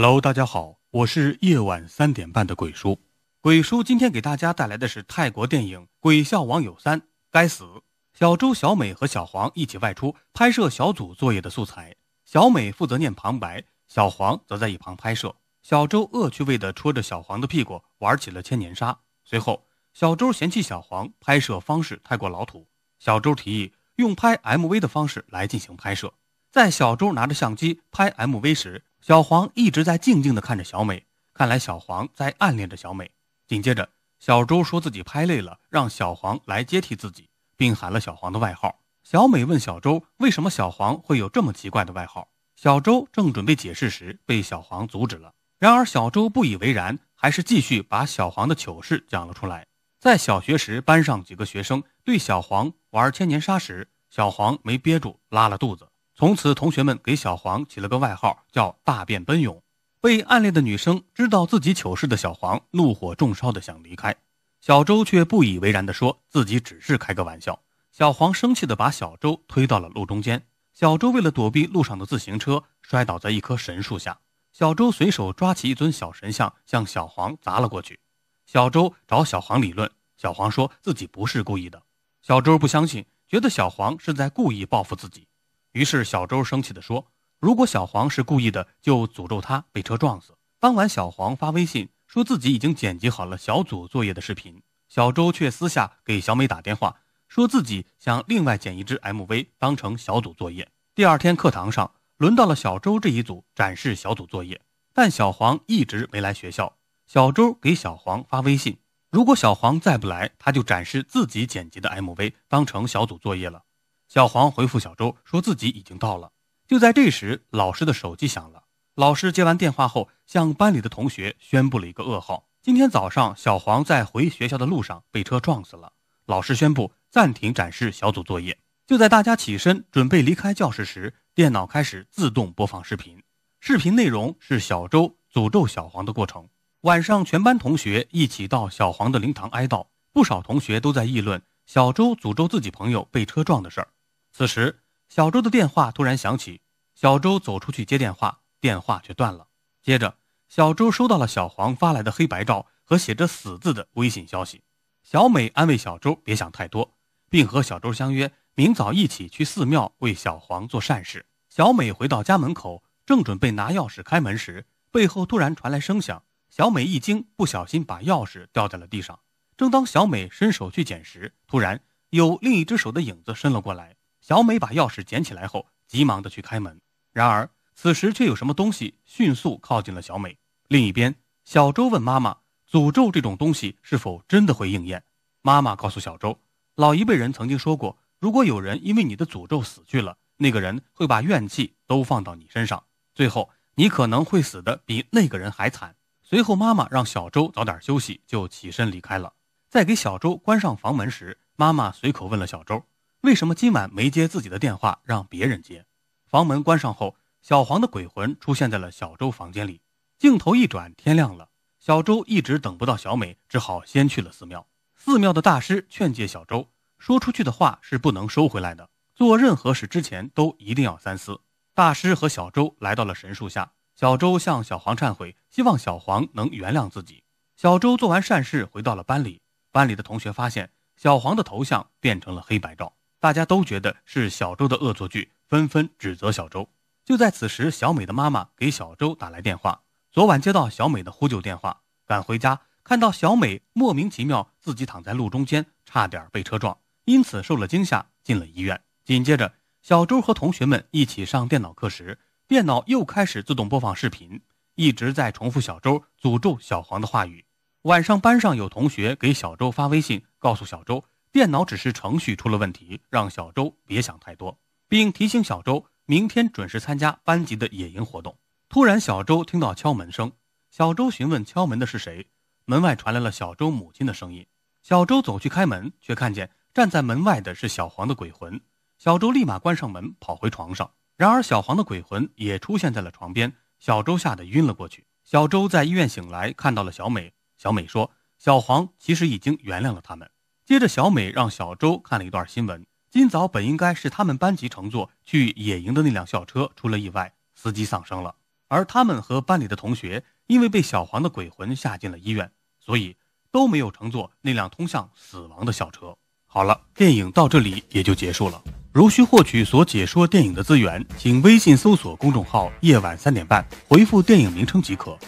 Hello，大家好，我是夜晚三点半的鬼叔。鬼叔今天给大家带来的是泰国电影《鬼笑网友三》，该死！小周、小美和小黄一起外出拍摄小组作业的素材。小美负责念旁白，小黄则在一旁拍摄。小周恶趣味的戳着小黄的屁股，玩起了千年杀。随后，小周嫌弃小黄拍摄方式太过老土，小周提议用拍 MV 的方式来进行拍摄。在小周拿着相机拍 MV 时，小黄一直在静静地看着小美，看来小黄在暗恋着小美。紧接着，小周说自己拍累了，让小黄来接替自己，并喊了小黄的外号。小美问小周为什么小黄会有这么奇怪的外号。小周正准备解释时，被小黄阻止了。然而，小周不以为然，还是继续把小黄的糗事讲了出来。在小学时，班上几个学生对小黄玩千年沙时，小黄没憋住，拉了肚子。从此，同学们给小黄起了个外号，叫“大便奔涌”。被暗恋的女生知道自己糗事的小黄，怒火中烧的想离开，小周却不以为然的说：“自己只是开个玩笑。”小黄生气的把小周推到了路中间，小周为了躲避路上的自行车，摔倒在一棵神树下。小周随手抓起一尊小神像，向小黄砸了过去。小周找小黄理论，小黄说自己不是故意的，小周不相信，觉得小黄是在故意报复自己。于是，小周生气地说：“如果小黄是故意的，就诅咒他被车撞死。”当晚，小黄发微信说自己已经剪辑好了小组作业的视频，小周却私下给小美打电话，说自己想另外剪一支 MV 当成小组作业。第二天课堂上，轮到了小周这一组展示小组作业，但小黄一直没来学校。小周给小黄发微信：“如果小黄再不来，他就展示自己剪辑的 MV 当成小组作业了。”小黄回复小周说自己已经到了。就在这时，老师的手机响了。老师接完电话后，向班里的同学宣布了一个噩耗：今天早上，小黄在回学校的路上被车撞死了。老师宣布暂停展示小组作业。就在大家起身准备离开教室时，电脑开始自动播放视频。视频内容是小周诅咒小黄的过程。晚上，全班同学一起到小黄的灵堂哀悼，不少同学都在议论小周诅咒自己朋友被车撞的事儿。此时，小周的电话突然响起，小周走出去接电话，电话却断了。接着，小周收到了小黄发来的黑白照和写着“死”字的微信消息。小美安慰小周别想太多，并和小周相约明早一起去寺庙为小黄做善事。小美回到家门口，正准备拿钥匙开门时，背后突然传来声响。小美一惊，不小心把钥匙掉在了地上。正当小美伸手去捡时，突然有另一只手的影子伸了过来。小美把钥匙捡起来后，急忙的去开门，然而此时却有什么东西迅速靠近了小美。另一边，小周问妈妈：“诅咒这种东西是否真的会应验？”妈妈告诉小周，老一辈人曾经说过，如果有人因为你的诅咒死去了，那个人会把怨气都放到你身上，最后你可能会死的比那个人还惨。随后，妈妈让小周早点休息，就起身离开了。在给小周关上房门时，妈妈随口问了小周。为什么今晚没接自己的电话，让别人接？房门关上后，小黄的鬼魂出现在了小周房间里。镜头一转，天亮了。小周一直等不到小美，只好先去了寺庙。寺庙的大师劝诫小周，说出去的话是不能收回来的，做任何事之前都一定要三思。大师和小周来到了神树下，小周向小黄忏悔，希望小黄能原谅自己。小周做完善事，回到了班里。班里的同学发现小黄的头像变成了黑白照。大家都觉得是小周的恶作剧，纷纷指责小周。就在此时，小美的妈妈给小周打来电话，昨晚接到小美的呼救电话，赶回家看到小美莫名其妙自己躺在路中间，差点被车撞，因此受了惊吓，进了医院。紧接着，小周和同学们一起上电脑课时，电脑又开始自动播放视频，一直在重复小周诅咒小黄的话语。晚上，班上有同学给小周发微信，告诉小周。电脑只是程序出了问题，让小周别想太多，并提醒小周明天准时参加班级的野营活动。突然，小周听到敲门声，小周询问敲门的是谁，门外传来了小周母亲的声音。小周走去开门，却看见站在门外的是小黄的鬼魂。小周立马关上门，跑回床上。然而，小黄的鬼魂也出现在了床边，小周吓得晕了过去。小周在医院醒来，看到了小美。小美说，小黄其实已经原谅了他们。接着，小美让小周看了一段新闻。今早本应该是他们班级乘坐去野营的那辆校车出了意外，司机丧生了。而他们和班里的同学因为被小黄的鬼魂吓进了医院，所以都没有乘坐那辆通向死亡的校车。好了，电影到这里也就结束了。如需获取所解说电影的资源，请微信搜索公众号“夜晚三点半”，回复电影名称即可。